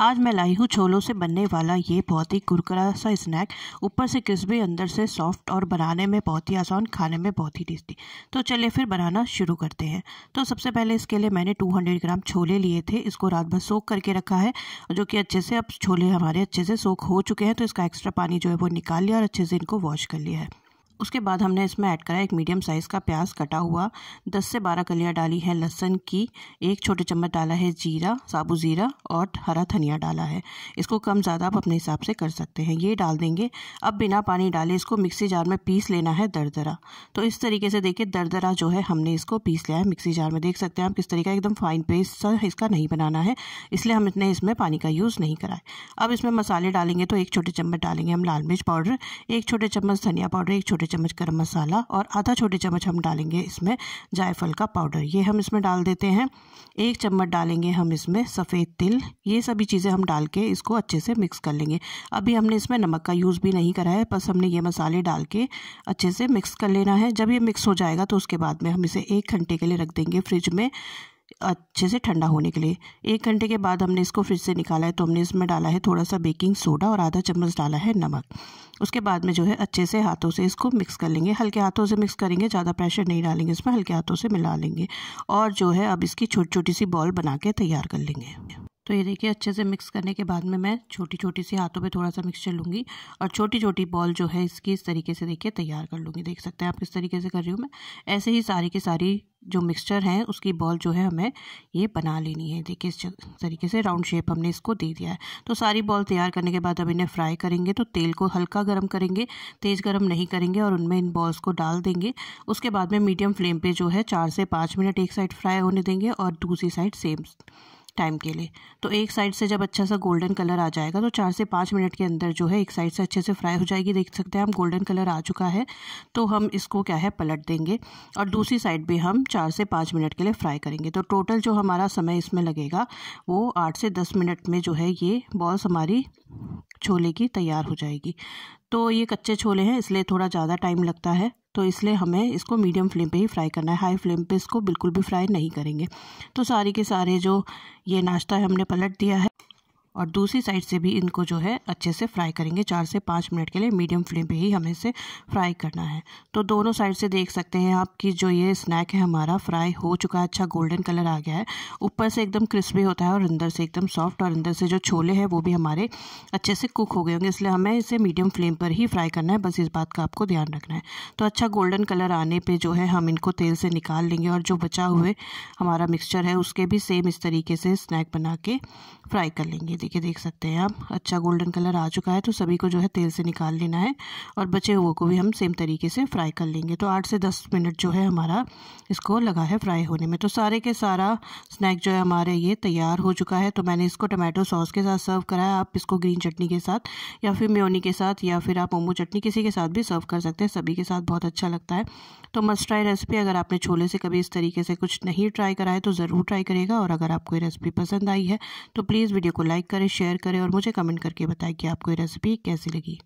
आज मैं लाई हूँ छोलों से बनने वाला ये बहुत ही कुरकरा सा स्नैक ऊपर से क्रिस्पी अंदर से सॉफ्ट और बनाने में बहुत ही आसान खाने में बहुत ही टेस्टी तो चलिए फिर बनाना शुरू करते हैं तो सबसे पहले इसके लिए मैंने 200 ग्राम छोले लिए थे इसको रात भर सोख करके रखा है जो कि अच्छे से अब छोले हमारे अच्छे से सोख हो चुके हैं तो इसका एक्स्ट्रा पानी जो है वो निकाल लिया और अच्छे से इनको वॉश कर लिया है उसके बाद हमने इसमें ऐड करा एक मीडियम साइज़ का प्याज कटा हुआ दस से बारह कलियाँ डाली हैं लहसन की एक छोटे चम्मच डाला है जीरा साबु ज़ीरा और हरा धनिया डाला है इसको कम ज़्यादा आप अपने हिसाब से कर सकते हैं ये डाल देंगे अब बिना पानी डाले इसको मिक्सी जार में पीस लेना है दरदरा तो इस तरीके से देखिए दरदरा जो है हमने इसको पीस लिया है मिक्सी जार में देख सकते हैं आप किस तरीका एकदम फाइन पेस्ट सा इसका नहीं बनाना है इसलिए हम इतने इसमें पानी का यूज़ नहीं करा है अब इसमें मसाले डालेंगे तो एक छोटे चम्मच डालेंगे हम लाल मिर्च पाउडर एक छोटे चम्मच धनिया पाउडर एक छोटे चम्मच गर्म मसाला और आधा छोटे चम्मच हम डालेंगे इसमें जायफल का पाउडर ये हम इसमें डाल देते हैं एक चम्मच डालेंगे हम इसमें सफ़ेद तिल ये सभी चीज़ें हम डाल के इसको अच्छे से मिक्स कर लेंगे अभी हमने इसमें नमक का यूज़ भी नहीं करा है बस हमने ये मसाले डाल के अच्छे से मिक्स कर लेना है जब ये मिक्स हो जाएगा तो उसके बाद में हम इसे एक घंटे के लिए रख देंगे फ्रिज में अच्छे से ठंडा होने के लिए एक घंटे के बाद हमने इसको फ्रिज से निकाला है तो हमने इसमें डाला है थोड़ा सा बेकिंग सोडा और आधा चम्मच डाला है नमक उसके बाद में जो है अच्छे से हाथों से इसको मिक्स कर लेंगे हल्के हाथों से मिक्स करेंगे ज़्यादा प्रेशर नहीं डालेंगे इसमें हल्के हाथों से मिला लेंगे और जो है अब इसकी छोटी छोटी सी बॉल बना के तैयार कर लेंगे तो ये देखिए अच्छे से मिक्स करने के बाद में मैं छोटी छोटी सी हाथों पे थोड़ा सा मिक्सचर लूँगी और छोटी छोटी बॉल जो है इसकी इस तरीके से देखिए तैयार कर लूँगी देख सकते हैं आप किस तरीके से कर रही हूँ मैं ऐसे ही सारी की सारी जो मिक्सचर है उसकी बॉल जो है हमें ये बना लेनी है देखिए इस तरीके से राउंड शेप हमने इसको दे दिया है तो सारी बॉल तैयार करने के बाद अब इन्हें फ्राई करेंगे तो तेल को हल्का गर्म करेंगे तेज़ गर्म नहीं करेंगे और उनमें इन बॉल्स को डाल देंगे उसके बाद में मीडियम फ्लेम पर जो है चार से पाँच मिनट एक साइड फ्राई होने देंगे और दूसरी साइड सेम टाइम के लिए तो एक साइड से जब अच्छा सा गोल्डन कलर आ जाएगा तो चार से पाँच मिनट के अंदर जो है एक साइड से अच्छे से फ्राई हो जाएगी देख सकते हैं हम गोल्डन कलर आ चुका है तो हम इसको क्या है पलट देंगे और दूसरी साइड भी हम चार से पाँच मिनट के लिए फ्राई करेंगे तो टोटल जो हमारा समय इसमें लगेगा वो आठ से दस मिनट में जो है ये बॉल्स हमारी छोले की तैयार हो जाएगी तो ये कच्चे छोले हैं इसलिए थोड़ा ज़्यादा टाइम लगता है तो इसलिए हमें इसको मीडियम फ्लेम पे ही फ्राई करना है हाई फ्लेम पे इसको बिल्कुल भी फ्राई नहीं करेंगे तो सारे के सारे जो ये नाश्ता है हमने पलट दिया है और दूसरी साइड से भी इनको जो है अच्छे से फ्राई करेंगे चार से पाँच मिनट के लिए मीडियम फ्लेम पे ही हमें इसे फ्राई करना है तो दोनों साइड से देख सकते हैं आप कि जो ये स्नैक है हमारा फ्राई हो चुका है अच्छा गोल्डन कलर आ गया है ऊपर से एकदम क्रिस्पी होता है और अंदर से एकदम सॉफ्ट और अंदर से जो छोले हैं वो भी हमारे अच्छे से कुक हो गए होंगे इसलिए हमें इसे मीडियम फ्लेम पर ही फ्राई करना है बस इस बात का आपको ध्यान रखना है तो अच्छा गोल्डन कलर आने पर जो है हम इनको तेल से निकाल लेंगे और जो बचा हुए हमारा मिक्सचर है उसके भी सेम इस तरीके से स्नैक बना के फ्राई कर लेंगे देखिए देख सकते हैं आप अच्छा गोल्डन कलर आ चुका है तो सभी को जो है तेल से निकाल लेना है और बचे हुए को भी हम सेम तरीके से फ्राई कर लेंगे तो आठ से दस मिनट जो है हमारा इसको लगा है फ्राई होने में तो सारे के सारा स्नैक जो है हमारे ये तैयार हो चुका है तो मैंने इसको टमाटो सॉस के साथ सर्व करा है आप इसको ग्रीन चटनी के साथ या फिर म्योनी के साथ या फिर आप मोमो चटनी किसी के साथ भी सर्व कर सकते हैं सभी के साथ बहुत अच्छा लगता है तो मस्ट ट्राई रेसिपी अगर आपने छोले से कभी इस तरीके से कुछ नहीं ट्राई करा है तो ज़रूर ट्राई करेगा और अगर आपको ये रेसिपी पसंद आई है तो प्लीज़ वीडियो को लाइक करें शेयर करें और मुझे कमेंट करके बताएं कि आपको ये रेसिपी कैसी लगी